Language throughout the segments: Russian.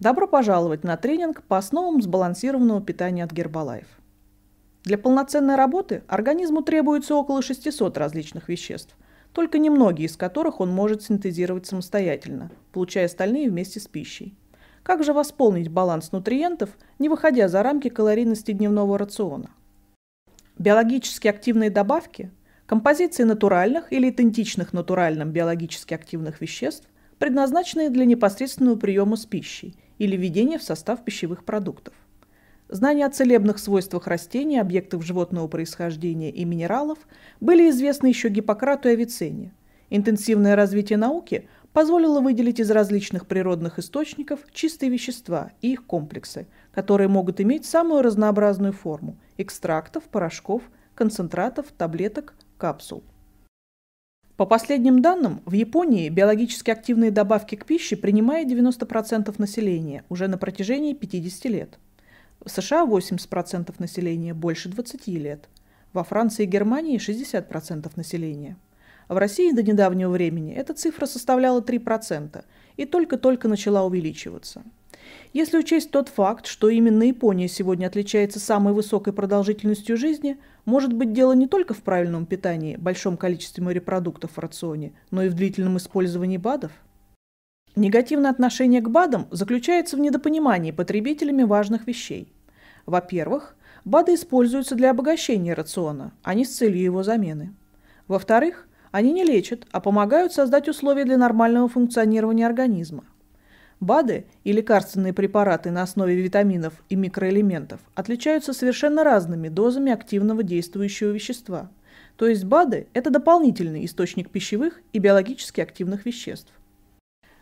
Добро пожаловать на тренинг по основам сбалансированного питания от Гербалайф. Для полноценной работы организму требуется около 600 различных веществ, только немногие из которых он может синтезировать самостоятельно, получая остальные вместе с пищей. Как же восполнить баланс нутриентов, не выходя за рамки калорийности дневного рациона? Биологически активные добавки – композиции натуральных или идентичных натуральным биологически активных веществ, предназначенные для непосредственного приема с пищей или введение в состав пищевых продуктов. Знания о целебных свойствах растений, объектов животного происхождения и минералов были известны еще Гиппократу и Авиценне. Интенсивное развитие науки позволило выделить из различных природных источников чистые вещества и их комплексы, которые могут иметь самую разнообразную форму – экстрактов, порошков, концентратов, таблеток, капсул – по последним данным, в Японии биологически активные добавки к пище принимает 90% населения уже на протяжении 50 лет. В США 80% населения больше 20 лет. Во Франции и Германии 60% населения. В России до недавнего времени эта цифра составляла 3% и только-только начала увеличиваться. Если учесть тот факт, что именно Япония сегодня отличается самой высокой продолжительностью жизни, может быть дело не только в правильном питании, большом количестве морепродуктов в рационе, но и в длительном использовании БАДов? Негативное отношение к БАДам заключается в недопонимании потребителями важных вещей. Во-первых, БАДы используются для обогащения рациона, а не с целью его замены. Во-вторых, они не лечат, а помогают создать условия для нормального функционирования организма. БАДы и лекарственные препараты на основе витаминов и микроэлементов отличаются совершенно разными дозами активного действующего вещества. То есть БАДы – это дополнительный источник пищевых и биологически активных веществ.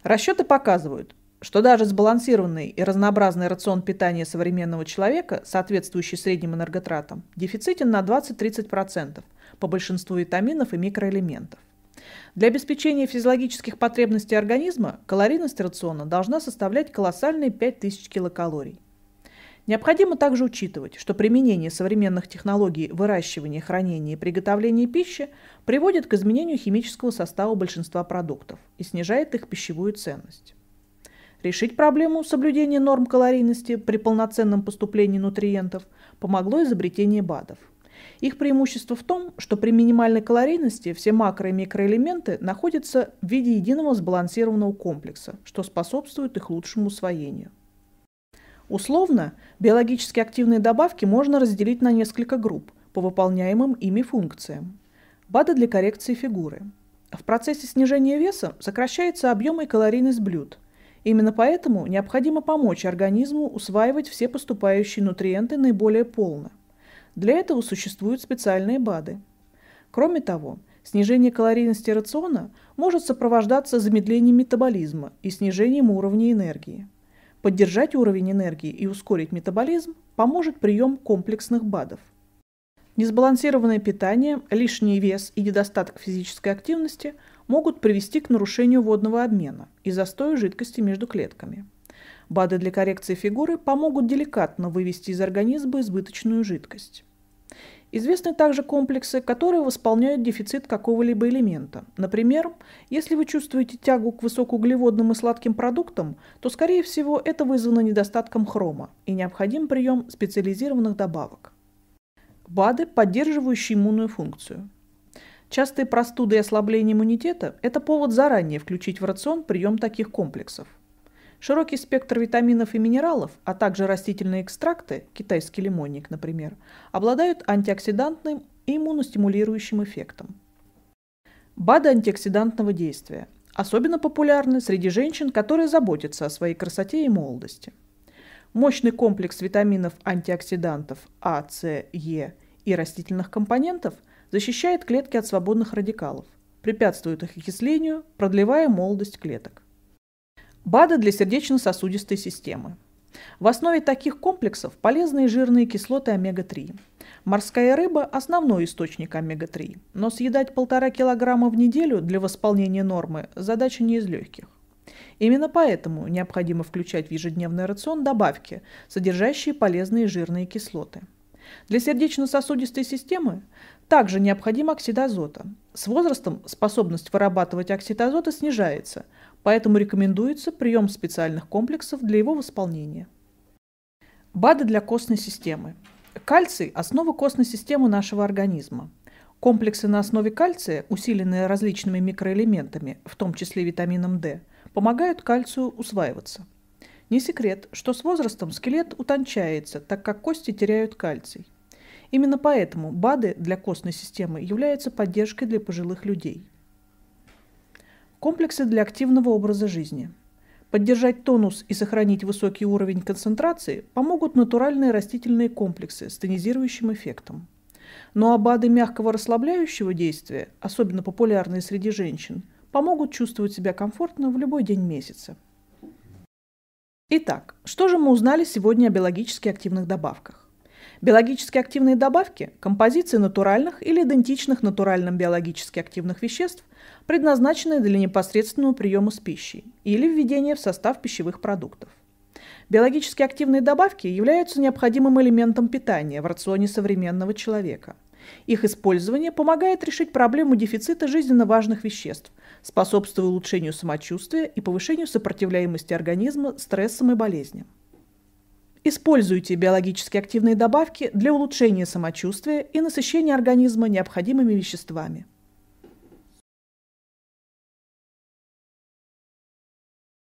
Расчеты показывают, что даже сбалансированный и разнообразный рацион питания современного человека, соответствующий средним энерготратам, дефицитен на 20-30% по большинству витаминов и микроэлементов. Для обеспечения физиологических потребностей организма калорийность рациона должна составлять колоссальные 5000 килокалорий. Необходимо также учитывать, что применение современных технологий выращивания, хранения и приготовления пищи приводит к изменению химического состава большинства продуктов и снижает их пищевую ценность. Решить проблему соблюдения норм калорийности при полноценном поступлении нутриентов помогло изобретение БАДов – их преимущество в том, что при минимальной калорийности все макро- и микроэлементы находятся в виде единого сбалансированного комплекса, что способствует их лучшему усвоению. Условно, биологически активные добавки можно разделить на несколько групп по выполняемым ими функциям. БАДы для коррекции фигуры. В процессе снижения веса сокращается объем и калорийность блюд. Именно поэтому необходимо помочь организму усваивать все поступающие нутриенты наиболее полно. Для этого существуют специальные БАДы. Кроме того, снижение калорийности рациона может сопровождаться замедлением метаболизма и снижением уровня энергии. Поддержать уровень энергии и ускорить метаболизм поможет прием комплексных БАДов. Несбалансированное питание, лишний вес и недостаток физической активности могут привести к нарушению водного обмена и застою жидкости между клетками – БАДы для коррекции фигуры помогут деликатно вывести из организма избыточную жидкость. Известны также комплексы, которые восполняют дефицит какого-либо элемента. Например, если вы чувствуете тягу к высокоуглеводным и сладким продуктам, то, скорее всего, это вызвано недостатком хрома и необходим прием специализированных добавок. БАДы, поддерживающие иммунную функцию. Частые простуды и ослабление иммунитета – это повод заранее включить в рацион прием таких комплексов – Широкий спектр витаминов и минералов, а также растительные экстракты, китайский лимонник, например, обладают антиоксидантным и иммуностимулирующим эффектом. БАДы антиоксидантного действия особенно популярны среди женщин, которые заботятся о своей красоте и молодости. Мощный комплекс витаминов антиоксидантов А, С, Е и растительных компонентов защищает клетки от свободных радикалов, препятствует их окислению, продлевая молодость клеток. БАДы для сердечно-сосудистой системы. В основе таких комплексов полезные жирные кислоты омега-3. Морская рыба – основной источник омега-3, но съедать полтора килограмма в неделю для восполнения нормы – задача не из легких. Именно поэтому необходимо включать в ежедневный рацион добавки, содержащие полезные жирные кислоты – для сердечно-сосудистой системы также необходим оксид азота. С возрастом способность вырабатывать оксид азота снижается, поэтому рекомендуется прием специальных комплексов для его восполнения. БАДы для костной системы. Кальций – основа костной системы нашего организма. Комплексы на основе кальция, усиленные различными микроэлементами, в том числе витамином D, помогают кальцию усваиваться – не секрет, что с возрастом скелет утончается, так как кости теряют кальций. Именно поэтому БАДы для костной системы являются поддержкой для пожилых людей. Комплексы для активного образа жизни. Поддержать тонус и сохранить высокий уровень концентрации помогут натуральные растительные комплексы с тонизирующим эффектом. Но ну АБАДы мягкого расслабляющего действия, особенно популярные среди женщин, помогут чувствовать себя комфортно в любой день месяца. Итак, что же мы узнали сегодня о биологически активных добавках? Биологически активные добавки – композиции натуральных или идентичных натуральным биологически активных веществ, предназначенные для непосредственного приема с пищей или введения в состав пищевых продуктов. Биологически активные добавки являются необходимым элементом питания в рационе современного человека. Их использование помогает решить проблему дефицита жизненно важных веществ, способствуя улучшению самочувствия и повышению сопротивляемости организма стрессам и болезням. Используйте биологически активные добавки для улучшения самочувствия и насыщения организма необходимыми веществами –